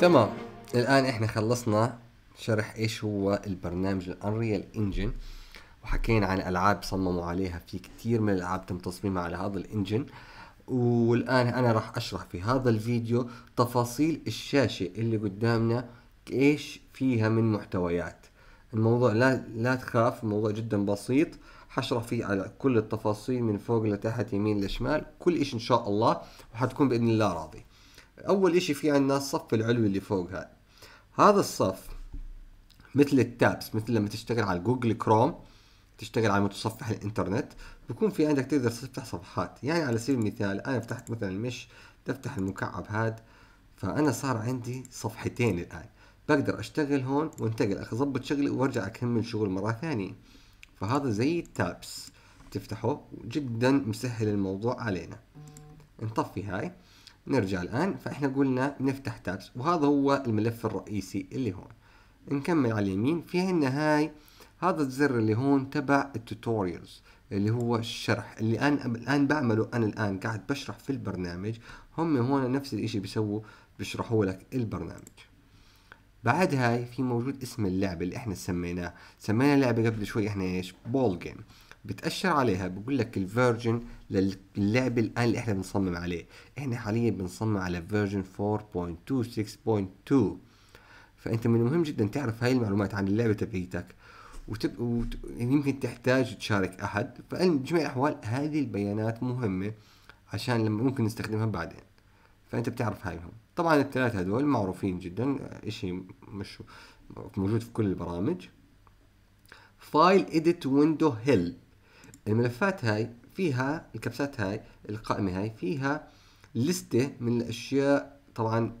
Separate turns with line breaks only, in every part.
تمام الآن إحنا خلصنا شرح إيش هو البرنامج الأنريال إنجن وحكينا عن ألعاب صمموا عليها في كثير من الألعاب تم تصميمها على هذا الإنجن والآن أنا راح أشرح في هذا الفيديو تفاصيل الشاشة اللي قدامنا إيش فيها من محتويات الموضوع لا, لا تخاف الموضوع جدا بسيط حشرح فيه على كل التفاصيل من فوق لتحت يمين لشمال كل إشي إن شاء الله وحتكون بإذن الله راضي أول إشي في عندنا الصف العلوي اللي فوق هذا هذا الصف مثل التابس مثل لما تشتغل على جوجل كروم تشتغل على متصفح الانترنت بكون في عندك تقدر تفتح صفحات يعني على سبيل المثال انا فتحت مثلا المش تفتح المكعب هذا فانا صار عندي صفحتين الان بقدر اشتغل هون وانتقل اظبط شغلي وارجع اكمل شغل مره ثانيه فهذا زي التابس تفتحه جدا مسهل الموضوع علينا نطفي هاي نرجع الآن فإحنا قلنا نفتح تابس وهذا هو الملف الرئيسي اللي هون نكمل على اليمين في عنا هاي هذا الزر اللي هون تبع التوتوريالز اللي هو الشرح اللي أنا الآن بعمله أنا الآن قاعد بشرح في البرنامج هم هون نفس الإشي بيسووا بيشرحوا لك البرنامج بعد هاي في موجود اسم اللعبه اللي احنا سميناه سمينا اللعبه قبل شوي احنا ايش بول جيم بتأشر عليها بقول لك الفيرجن للعبه الآن اللي احنا بنصمم عليه احنا حاليا بنصمم على فيرجن 4.26.2 فانت من المهم جدا تعرف هاي المعلومات عن اللعبة تبعيتك وتب... وت... يمكن تحتاج تشارك احد فبجميع الاحوال هذه البيانات مهمة عشان لما ممكن نستخدمها بعدين فانت بتعرف هاي هايهم طبعا الثلاثة هذول معروفين جدا اشي مش موجود في كل البرامج فايل اديت ويندو هيل الملفات هاي فيها الكبسات هاي القائمة هاي فيها لستة من الأشياء طبعا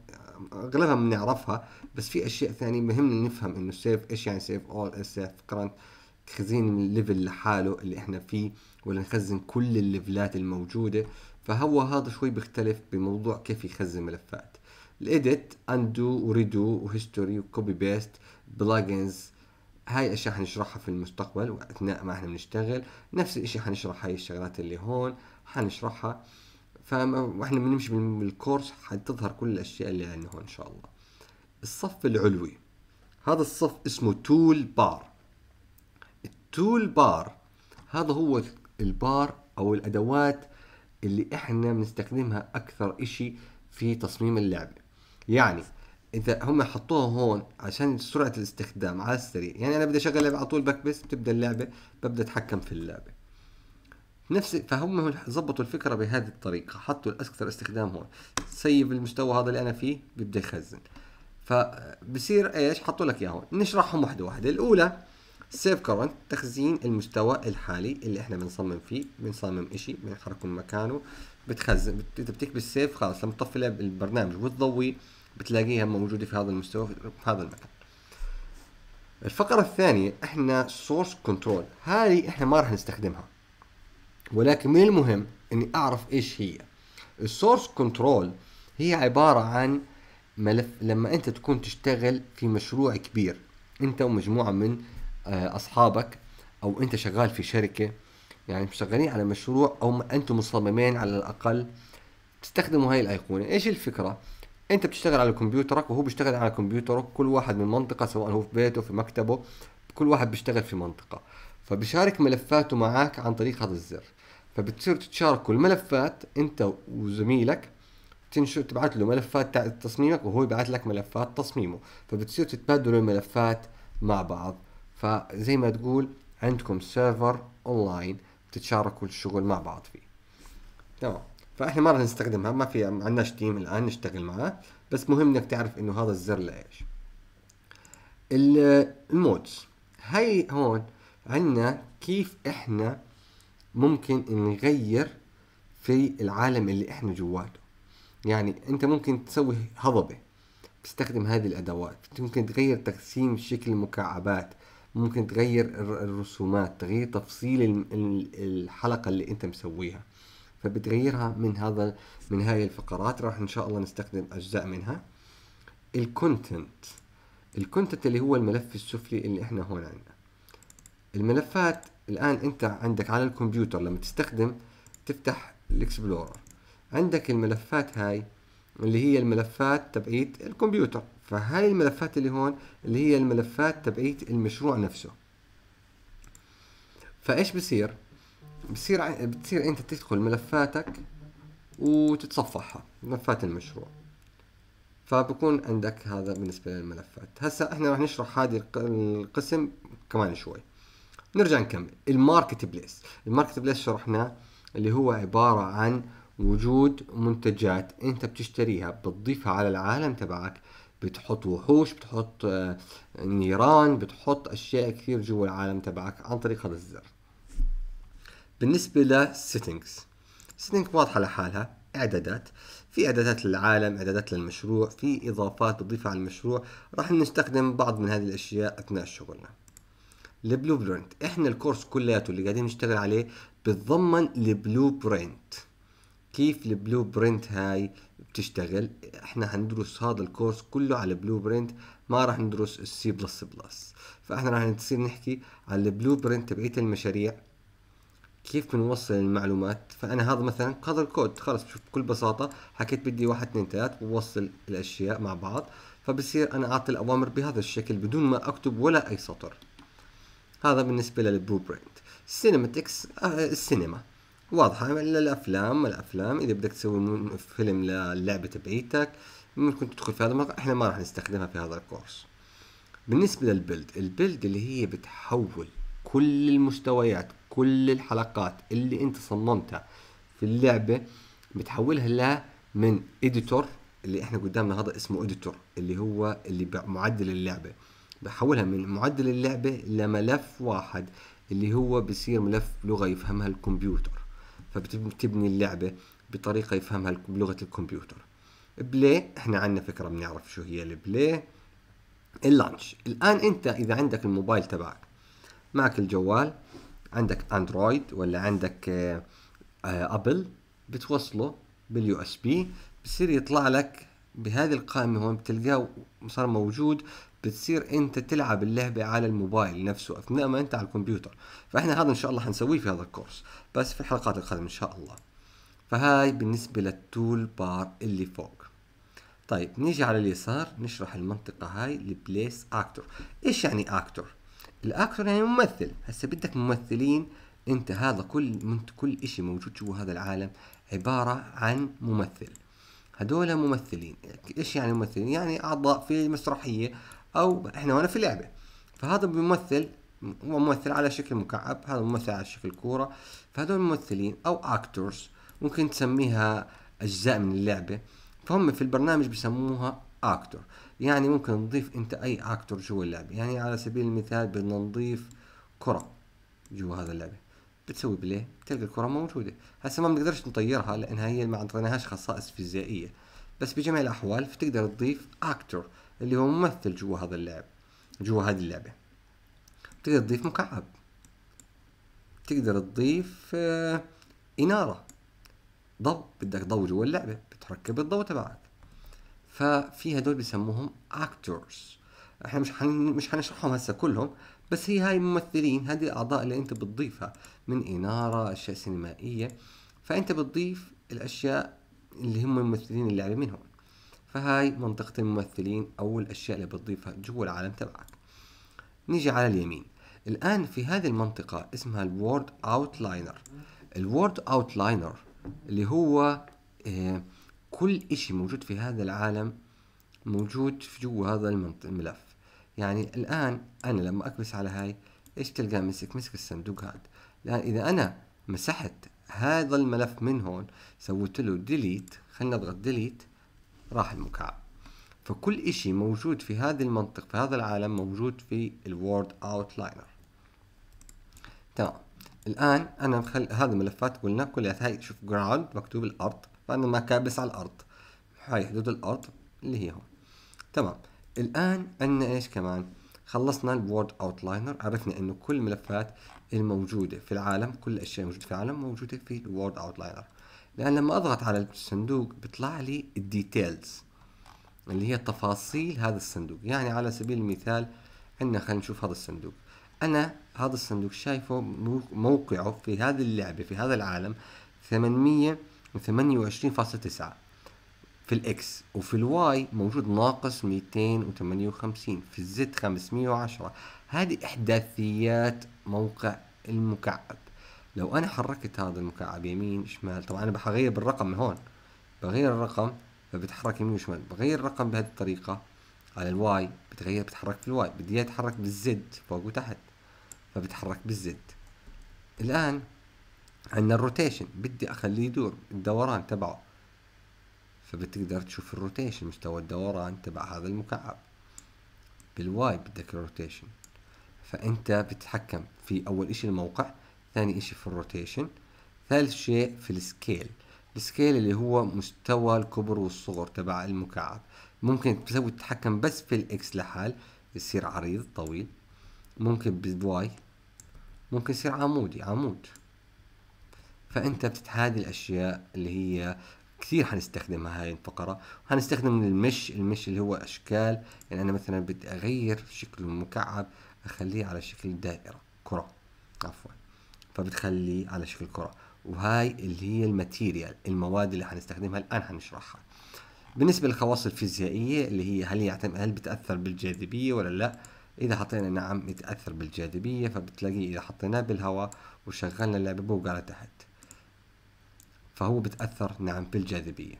أغلبها بنعرفها بس في أشياء ثانية مهم نفهم إنه سيف إيش يعني سيف أول سيف كرنت تخزين الليفل لحاله اللي إحنا فيه ولا نخزن كل الليفلات الموجودة فهو هذا شوي بيختلف بموضوع كيف يخزن ملفات الاديت اندو وريدو وهيستوري وكوبي بيست بلجنز هاي اشياء حنشرحها في المستقبل واثناء ما احنا بنشتغل نفس الشيء حنشرح هاي الشغلات اللي هون حنشرحها فاحنا بنمشي بالكورس حتظهر كل الاشياء اللي عندنا هون ان شاء الله الصف العلوي هذا الصف اسمه تول بار التول بار هذا هو البار او الادوات اللي احنا بنستخدمها اكثر اشي في تصميم اللعبه يعني اذا هم حطوها هون عشان سرعه الاستخدام على السريع يعني انا بدي اشغل لعبه على طول بكبس بتبدا اللعبه ببدا اتحكم في اللعبه نفس فهم ظبطوا الفكره بهذه الطريقه حطوا الاكثر استخدام هون سيب المستوى هذا اللي انا فيه بيبدا يخزن فبصير ايش حطوا لك هون نشرحهم واحده واحده الاولى سيف كرنت تخزين المستوى الحالي اللي احنا بنصمم فيه بنصمم شيء بنحركه من مكانه بتخزن بتكبس سيف خلاص لما تطفي البرنامج وتضوي بتلاقيها موجوده في هذا المستوى في هذا المكان الفقره الثانيه احنا سورس كنترول هذه احنا ما راح نستخدمها ولكن من المهم اني اعرف ايش هي السورس كنترول هي عباره عن ملف لما انت تكون تشتغل في مشروع كبير انت ومجموعه من آه، اصحابك او انت شغال في شركه يعني شغالين على مشروع او انتم مصممين على الاقل تستخدموا هاي الايقونه ايش الفكره انت بتشتغل على كمبيوترك وهو بيشتغل على كمبيوترك كل واحد من منطقه سواء هو في بيته في مكتبه كل واحد بيشتغل في منطقه فبشارك ملفاته معك عن طريق هذا الزر فبتصير تتشاركوا الملفات انت وزميلك تنشر تبعث له ملفات تصميمك وهو يبعث لك ملفات تصميمه فبتصير تتبادلوا الملفات مع بعض فزي ما تقول عندكم سيرفر اونلاين بتتشاركوا الشغل مع بعض فيه تمام فاحنا ما راح نستخدمها ما في ما عندناش تيم الان نشتغل معاه بس مهم انك تعرف انه هذا الزر لايش المودز هاي هون عندنا كيف احنا ممكن نغير في العالم اللي احنا جواته يعني انت ممكن تسوي هضبه تستخدم هذه الادوات ممكن تغير تقسيم شكل المكعبات ممكن تغير الرسومات تغير تفصيل الحلقه اللي انت مسويها فبتغيرها من هذا من هاي الفقرات راح ان شاء الله نستخدم اجزاء منها الكونتنت الكونتنت اللي هو الملف السفلي اللي احنا هون عندنا الملفات الان انت عندك على الكمبيوتر لما تستخدم تفتح الاكسبلورر عندك الملفات هاي اللي هي الملفات تبعيت الكمبيوتر فهاي الملفات اللي هون اللي هي الملفات تبعيت المشروع نفسه فايش بصير بتصير بتصير انت تدخل ملفاتك وتتصفحها ملفات المشروع فبكون عندك هذا بالنسبة للملفات هسا احنا راح نشرح هذه القسم كمان شوي نرجع نكمل الماركت بليس الماركت بليس شرحناه اللي هو عبارة عن وجود منتجات انت بتشتريها بتضيفها على العالم تبعك بتحط وحوش بتحط آه، نيران بتحط اشياء كثير جوا العالم تبعك عن طريق هذا الزر بالنسبة للسيتنجز سيتنج واضحة لحالها اعدادات في اعدادات للعالم اعدادات للمشروع في اضافات بتضيفها على المشروع راح نستخدم بعض من هذه الاشياء اثناء شغلنا البلو برنت احنا الكورس كلياته اللي قاعدين نشتغل عليه بتضمن البلو برنت كيف البلو برنت هاي بتشتغل احنا هندرس هذا الكورس كله على البلو برنت ما راح ندرس السي بلس بلس فاحنا راح نصير نحكي على البلو برنت تبعية المشاريع كيف بنوصل المعلومات فانا هذا مثلا هذا الكود خلص بشوف بكل بساطه حكيت بدي واحد اثنين ثلاث بوصل الاشياء مع بعض فبصير انا اعطي الاوامر بهذا الشكل بدون ما اكتب ولا اي سطر هذا بالنسبه للبلو برينت سينماتكس آه، السينما واضحه للافلام الافلام اذا بدك تسوي فيلم للعبه تبعيتك ممكن تدخل في هذا الموقع احنا ما راح نستخدمها في هذا الكورس بالنسبه للبيلد البيلد اللي هي بتحول كل المستويات كل الحلقات اللي انت صممتها في اللعبه بتحولها لها من اديتور اللي احنا قدامنا هذا اسمه اديتور اللي هو اللي معدل اللعبه بحولها من معدل اللعبه لملف واحد اللي هو بصير ملف لغه يفهمها الكمبيوتر فبتبني اللعبه بطريقه يفهمها بلغه الكمبيوتر بلاي احنا عندنا فكره بنعرف شو هي البلاي اللانش الان انت اذا عندك الموبايل تبعك معك الجوال عندك اندرويد ولا عندك آه، ابل بتوصله باليو اس بي بصير يطلع لك بهذه القائمة هون بتلقاه صار موجود بتصير انت تلعب اللعبة على الموبايل نفسه اثناء ما انت على الكمبيوتر فاحنا هذا ان شاء الله حنسويه في هذا الكورس بس في الحلقات القادمة ان شاء الله فهاي بالنسبة للتول بار اللي فوق طيب نيجي على اليسار نشرح المنطقة هاي البليس اكتور ايش يعني اكتور الاكتور يعني ممثل هسه بدك ممثلين انت هذا كل من كل اشي موجود جوا هذا العالم عبارة عن ممثل هدول ممثلين ايش يعني ممثلين يعني اعضاء في مسرحية او احنا هنا في لعبة فهذا بيمثل هو ممثل على شكل مكعب هذا ممثل على شكل كورة فهذول ممثلين او اكتورز ممكن تسميها اجزاء من اللعبة فهم في البرنامج بسموها اكتور يعني ممكن تضيف انت اي اكتور جوا اللعبه يعني على سبيل المثال بدنا نضيف كره جوا هذا اللعبه بتسوي بلاي بتلقى الكره موجوده هسه ما بنقدرش نطيرها لانها هي ما اعطيناهاش خصائص فيزيائيه بس بجميع الاحوال فتقدر تضيف اكتور اللي هو ممثل جوا هذا اللعب جوا هذه اللعبه بتقدر تضيف مكعب بتقدر تضيف آه اناره ضوء بدك ضوء جوا اللعبه بتركب الضوء تبعك ففي هدول بسموهم اكتورز احنا مش حن... مش حنشرحهم هسه كلهم بس هي هاي ممثلين هذه الاعضاء اللي انت بتضيفها من اناره اشياء سينمائيه فانت بتضيف الاشياء اللي هم الممثلين اللي على منهم فهاي منطقة الممثلين أو الأشياء اللي بتضيفها جوا العالم تبعك نيجي على اليمين الآن في هذه المنطقة اسمها الوورد أوتلاينر الوورد أوتلاينر اللي هو آه كل إشي موجود في هذا العالم موجود في جوا هذا الملف يعني الآن أنا لما أكبس على هاي إيش تلقى مسك مسك الصندوق هذا الآن إذا أنا مسحت هذا الملف من هون سويت له ديليت خلينا نضغط ديليت راح المكعب فكل إشي موجود في هذه المنطقة في هذا العالم موجود في الوورد اوتلاينر تمام الآن أنا مخل... هذه الملفات قلنا كلها هاي شوف جراوند مكتوب الأرض لأن المكابس على الأرض حدود الأرض اللي هي هون تمام الآن عندنا إيش كمان خلصنا الوورد اوتلاينر عرفنا انه كل الملفات الموجوده في العالم كل الاشياء الموجوده في العالم موجوده في الوورد اوتلاينر لان لما اضغط على الصندوق بيطلع لي الديتيلز اللي هي تفاصيل هذا الصندوق يعني على سبيل المثال عندنا خلينا نشوف هذا الصندوق انا هذا الصندوق شايفه موقعه في هذه اللعبه في هذا العالم 800 28.9 في الاكس وفي الواي موجود ناقص 258 في الزد 510 هذه احداثيات موقع المكعب لو انا حركت هذا المكعب يمين شمال طبعا انا بغير بالرقم من هون بغير الرقم فبتحرك يمين وشمال بغير الرقم بهذه الطريقة على الواي بتغير بتحرك في الواي بدي اتحرك بالزد فوق وتحت فبتحرك بالزد الان عندنا الروتيشن بدي اخليه يدور الدوران تبعه فبتقدر تشوف الروتيشن مستوى الدوران تبع هذا المكعب بالواي بدك الروتيشن فانت بتتحكم في اول اشي الموقع ثاني اشي في الروتيشن ثالث شيء في السكيل السكيل اللي هو مستوى الكبر والصغر تبع المكعب ممكن تسوي تتحكم بس في الاكس لحال يصير عريض طويل ممكن بالواي ممكن يصير عمودي عمود فانت هذه الاشياء اللي هي كثير حنستخدمها هاي الفقرة وحنستخدم المش المش اللي هو أشكال يعني أنا مثلا بدي أغير شكل المكعب أخليه على شكل دائرة كرة عفوا فبتخليه على شكل كرة وهاي اللي هي الماتيريال المواد اللي حنستخدمها الآن حنشرحها بالنسبة للخواص الفيزيائية اللي هي هل يعتمد هل بتأثر بالجاذبية ولا لا إذا حطينا نعم بتأثر بالجاذبية فبتلاقيه إذا حطيناه بالهواء وشغلنا اللعبة بوقع لتحت فهو بتأثر نعم بالجاذبية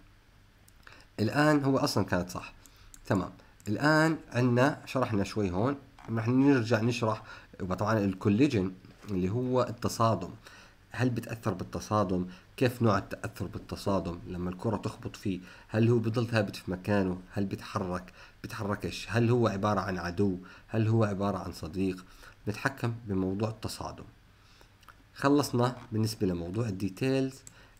الآن هو أصلا كانت صح تمام الآن عندنا شرحنا شوي هون رح نرجع نشرح طبعا الكوليجن اللي هو التصادم هل بتأثر بالتصادم كيف نوع التأثر بالتصادم لما الكرة تخبط فيه هل هو بضل ثابت في مكانه هل بيتحرك بيتحركش هل هو عبارة عن عدو هل هو عبارة عن صديق نتحكم بموضوع التصادم خلصنا بالنسبة لموضوع الديتيلز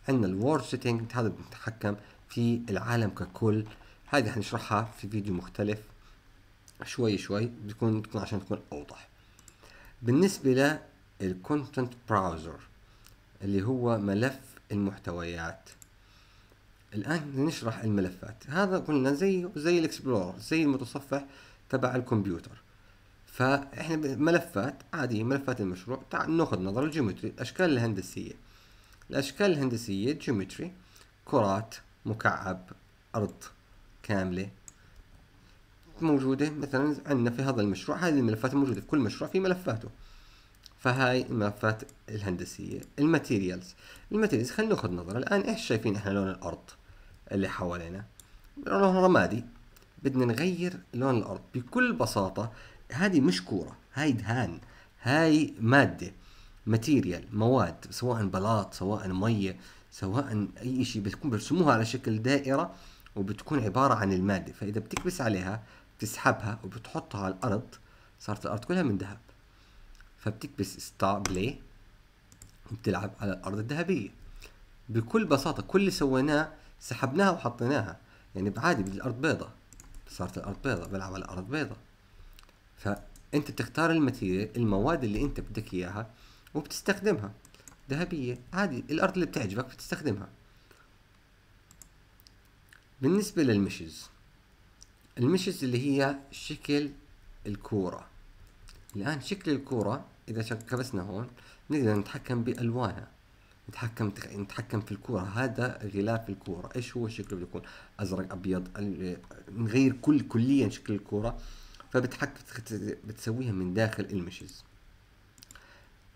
عندنا الوورد سيتنج هذا بنتحكم في العالم ككل هذه حنشرحها في فيديو مختلف شوي شوي بتكون تكون عشان تكون اوضح بالنسبه للكونتنت براوزر اللي هو ملف المحتويات الان نشرح الملفات هذا قلنا زيه زي الاكسبلورر زي المتصفح تبع الكمبيوتر فاحنا ملفات عاديه ملفات المشروع تعال ناخذ نظره الجيومتري الاشكال الهندسيه الأشكال الهندسية جيومتري كرات مكعب أرض كاملة موجودة مثلا عندنا في هذا المشروع هذه الملفات موجودة في كل مشروع في ملفاته فهاي الملفات الهندسية الماتيريالز الماتيريالز خلينا ناخذ نظرة الآن إيش شايفين إحنا لون الأرض اللي حوالينا لون رمادي بدنا نغير لون الأرض بكل بساطة هذه مش كورة هاي دهان هاي مادة ماتيريال مواد سواء بلاط سواء ميه سواء اي شيء بتكون برسموها على شكل دائره وبتكون عباره عن الماده فاذا بتكبس عليها بتسحبها وبتحطها على الارض صارت الارض كلها من ذهب فبتكبس ستار بلاي وبتلعب على الارض الذهبيه بكل بساطه كل اللي سويناه سحبناها وحطيناها يعني عادي الارض بيضة صارت الارض بيضة بلعب على الارض بيضة فانت بتختار الماتيريال المواد اللي انت بدك اياها وبتستخدمها ذهبية عادي الأرض اللي بتعجبك بتستخدمها بالنسبة للمشز المشز اللي هي شكل الكورة الآن شكل الكورة إذا كبسنا هون نقدر نتحكم بألوانها نتحكم نتحكم في الكورة هذا غلاف الكورة إيش هو شكله بيكون أزرق أبيض نغير كل كليا شكل الكورة فبتحكم بتسويها من داخل المشز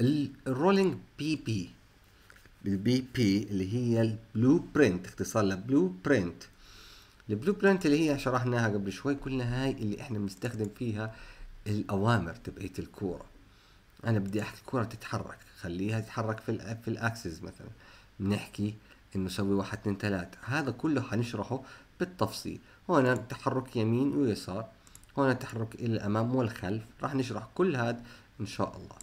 الرولينج بي بي البي بي اللي هي البلو برنت اختصار لبلو برنت البلو برنت اللي هي شرحناها قبل شوي كلنا هاي اللي احنا بنستخدم فيها الاوامر تبعية الكوره انا بدي احكي الكوره تتحرك خليها تتحرك في في الاكسس مثلا بنحكي انه سوي واحد اتنين تلاتة هذا كله حنشرحه بالتفصيل هنا تحرك يمين ويسار هنا تحرك الى الامام والخلف راح نشرح كل هذا ان شاء الله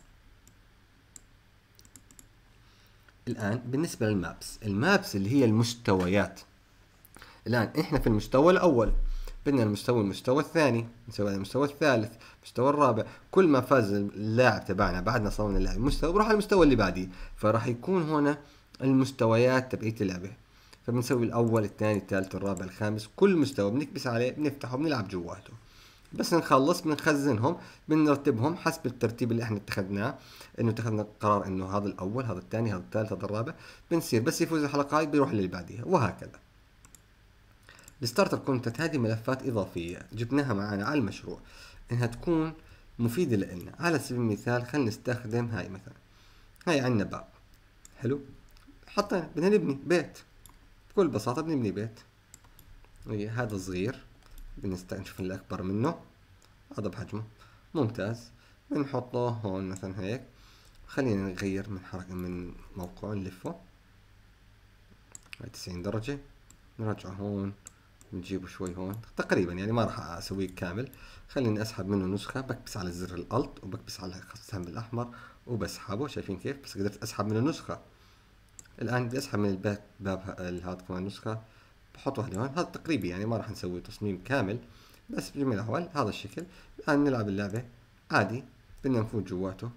الآن بالنسبة للمابس المابس اللي هي المستويات الآن إحنا في المستوى الأول بدنا المستوى المستوى الثاني نسوي المستوى الثالث المستوى الرابع كل ما فاز اللاعب تبعنا بعدنا صورنا اللاعب المستوى بروح على المستوى اللي بعديه فراح يكون هنا المستويات تبعية اللعبة فبنسوي الأول الثاني الثالث الرابع الخامس كل مستوى بنكبس عليه بنفتحه بنلعب جواته بس نخلص بنخزنهم بنرتبهم حسب الترتيب اللي احنا اتخذناه انه اتخذنا قرار انه هذا الاول هذا الثاني هذا الثالث هذا الرابع بنصير بس يفوز الحلقه هاي بيروح للي بعديها وهكذا الستارتر كونتنت هذه ملفات اضافيه جبناها معنا على المشروع انها تكون مفيده لنا على سبيل المثال خلينا نستخدم هاي مثلا هاي عندنا باب حلو حطينا بدنا نبني بيت بكل بساطه بنبني بيت إيه، هذا صغير بنستطيع نشوف اللي أكبر منه هذا بحجمه ممتاز بنحطه هون مثلا هيك خلينا نغير من حركة من موقعه نلفه تسعين درجة نرجعه هون نجيبه شوي هون تقريبا يعني ما راح اسويه كامل خليني اسحب منه نسخه بكبس على زر الالت وبكبس على السهم الاحمر وبسحبه شايفين كيف بس قدرت اسحب منه نسخه الان بدي اسحب من الباب هذا كمان نسخه بحط واحدة هون هذا تقريبي يعني ما راح نسوي تصميم كامل بس بجميع الأحوال هذا الشكل الآن نلعب اللعبة عادي بدنا نفوت جواته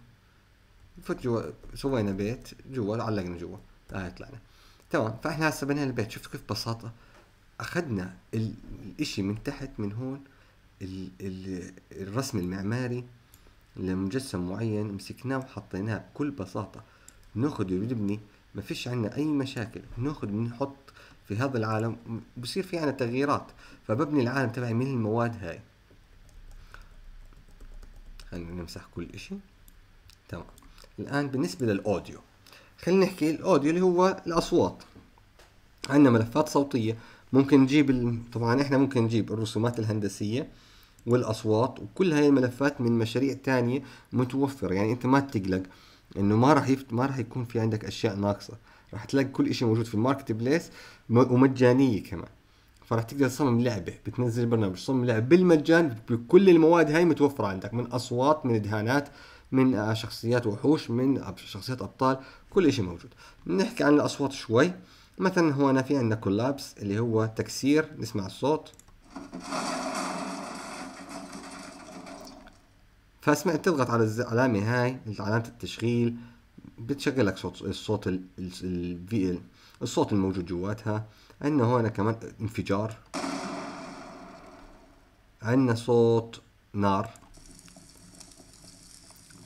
نفوت جوا سوينا بيت جوا علقنا جوا هاي طلعنا تمام فاحنا هسه بنينا البيت شفت كيف ببساطة أخذنا ال... الإشي من تحت من هون ال... ال... الرسم المعماري لمجسم معين مسكناه وحطيناه بكل بساطة ناخذ ونبني ما فيش عندنا أي مشاكل ناخذ ونحط في هذا العالم بصير في عنا يعني تغييرات فببني العالم تبعي من المواد هاي خلينا نمسح كل اشي تمام الان بالنسبة للاوديو خلينا نحكي الاوديو اللي هو الاصوات عندنا ملفات صوتية ممكن نجيب ال... طبعا احنا ممكن نجيب الرسومات الهندسية والاصوات وكل هاي الملفات من مشاريع تانية متوفرة يعني انت ما تقلق انه ما راح يفت... ما راح يكون في عندك اشياء ناقصة راح تلاقي كل شيء موجود في الماركت بليس ومجانيه كمان فراح تقدر تصمم لعبه بتنزل برنامج تصمم لعبه بالمجان بكل المواد هاي متوفره عندك من اصوات من دهانات من آه، شخصيات وحوش من شخصيات ابطال كل شيء موجود نحكي عن الاصوات شوي مثلا هو أنا في عندنا كولابس اللي هو تكسير نسمع الصوت فاسمع تضغط على العلامة هاي علامة التشغيل بتشغل لك صوت الصوت الفي ال الصوت الموجود جواتها عندنا هون كمان انفجار عندنا صوت نار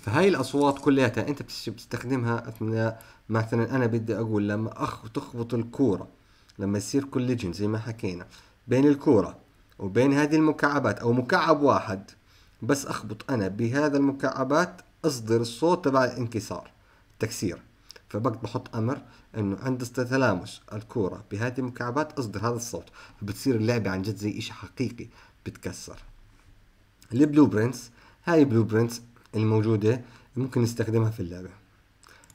فهاي الاصوات كلياتها انت بتستخدمها اثناء مثلا انا بدي اقول لما اخ تخبط الكوره لما يصير كوليجن زي ما حكينا بين الكوره وبين هذه المكعبات او مكعب واحد بس اخبط انا بهذا المكعبات اصدر الصوت تبع الانكسار تكسير فبقد بحط امر انه عند تلامس الكوره بهذه المكعبات اصدر هذا الصوت فبتصير اللعبه عن جد زي شيء حقيقي بتكسر البلو برينتس هاي البلو برينتس الموجوده ممكن نستخدمها في اللعبه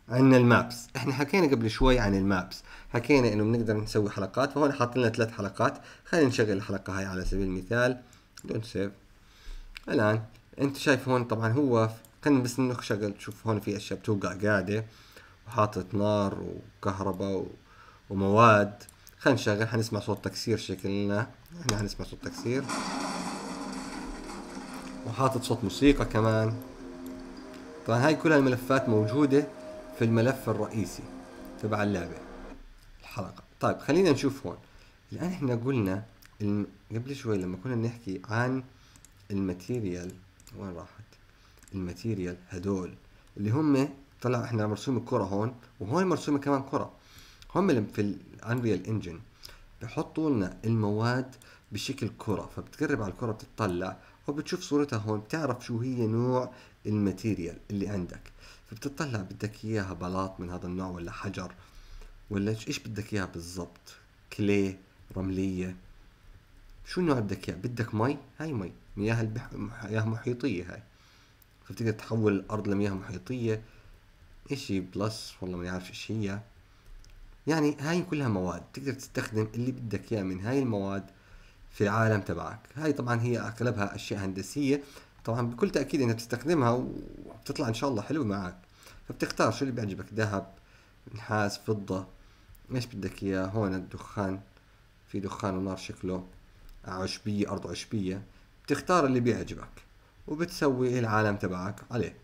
عندنا المابس احنا حكينا قبل شوي عن المابس حكينا انه بنقدر نسوي حلقات فهون حاط لنا ثلاث حلقات خلينا نشغل الحلقه هاي على سبيل المثال دونت سيف الان انت شايف هون طبعا هو كان بس نخشى قال تشوف هون في اشياء بتوقع قاعده وحاطط نار وكهرباء و... ومواد خلينا نشغل حنسمع صوت تكسير شكلنا احنا حنسمع صوت تكسير وحاطط صوت موسيقى كمان طبعا هاي كل الملفات موجودة في الملف الرئيسي تبع اللعبة الحلقة طيب خلينا نشوف هون الآن احنا قلنا الم... قبل شوي لما كنا نحكي عن الماتيريال وين راحت الماتيريال هدول اللي هم طلع احنا مرسوم الكره هون وهون مرسومه كمان كره هم اللي في الانريال انجن بحطوا لنا المواد بشكل كره فبتقرب على الكره بتطلع وبتشوف صورتها هون بتعرف شو هي نوع الماتيريال اللي عندك فبتطلع بدك اياها بلاط من هذا النوع ولا حجر ولا ايش بدك اياها بالضبط كلي رمليه شو النوع بدك اياه بدك مي هاي مي مياه المحيطيه مياه محيطيه هاي كيف تقدر تحول الأرض لمياه محيطية إشي بلس والله ما يعرف إيش هي يعني هاي كلها مواد تقدر تستخدم اللي بدك إياه من هاي المواد في العالم تبعك هاي طبعا هي أغلبها أشياء هندسية طبعا بكل تأكيد انك بتستخدمها وبتطلع إن شاء الله حلوة معك فبتختار شو اللي بيعجبك ذهب نحاس فضة ايش بدك اياه هون الدخان في دخان ونار شكله عشبية أرض عشبية بتختار اللي بيعجبك وبتسوي العالم تبعك عليه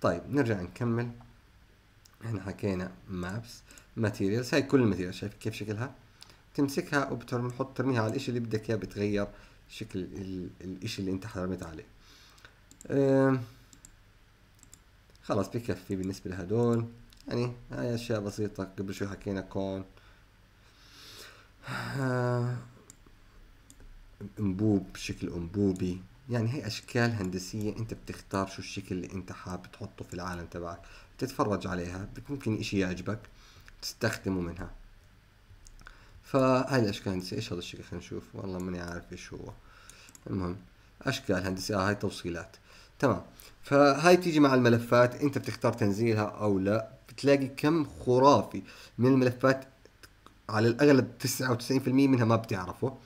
طيب نرجع نكمل احنا حكينا مابس ماتيريالز هاي كل الماتيريالز شايف كيف شكلها تمسكها وبتحط ترميها على الاشي اللي بدك اياه بتغير شكل ال... الاشي اللي انت حرمت عليه أه خلاص بكفي بالنسبة لهدول يعني هاي اشياء بسيطة قبل شوي حكينا كون آه، انبوب شكل انبوبي يعني هي اشكال هندسيه انت بتختار شو الشكل اللي انت حابب تحطه في العالم تبعك بتتفرج عليها ممكن اشي يعجبك تستخدمه منها فهاي الاشكال الهندسيه ايش هذا الشكل خلينا نشوف والله ماني عارف ايش هو المهم اشكال هندسيه آه هاي توصيلات تمام فهاي بتيجي مع الملفات انت بتختار تنزيلها او لا بتلاقي كم خرافي من الملفات على الاغلب 99% منها ما بتعرفه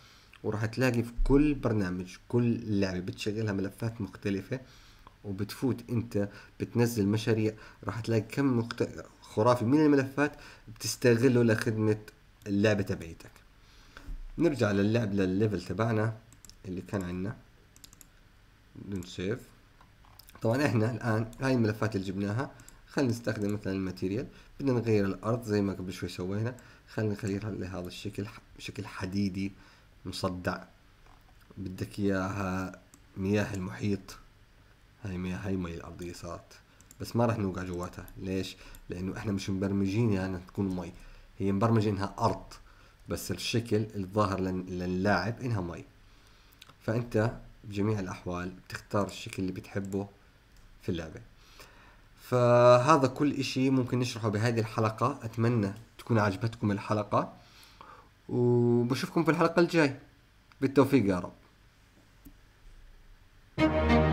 وراح تلاقي في كل برنامج كل لعبة بتشغلها ملفات مختلفة وبتفوت انت بتنزل مشاريع راح تلاقي كم مخت... خرافي من الملفات بتستغله لخدمة اللعبة تبعيتك نرجع للعب للليفل تبعنا اللي كان عندنا بدون سيف طبعا احنا الان هاي الملفات اللي جبناها خلينا نستخدم مثلا الماتيريال بدنا نغير الارض زي ما قبل شوي سوينا خلينا نخليها لهذا الشكل بشكل حديدي مصدع بدك اياها مياه المحيط هاي مياه هاي مي الارضيه صارت بس ما راح نوقع جواتها ليش لانه احنا مش مبرمجين يعني تكون مي هي مبرمجه انها ارض بس الشكل الظاهر للاعب انها مي فانت بجميع الاحوال بتختار الشكل اللي بتحبه في اللعبه فهذا كل اشي ممكن نشرحه بهذه الحلقة أتمنى تكون عجبتكم الحلقة وبشوفكم في الحلقة الجاي بالتوفيق يا رب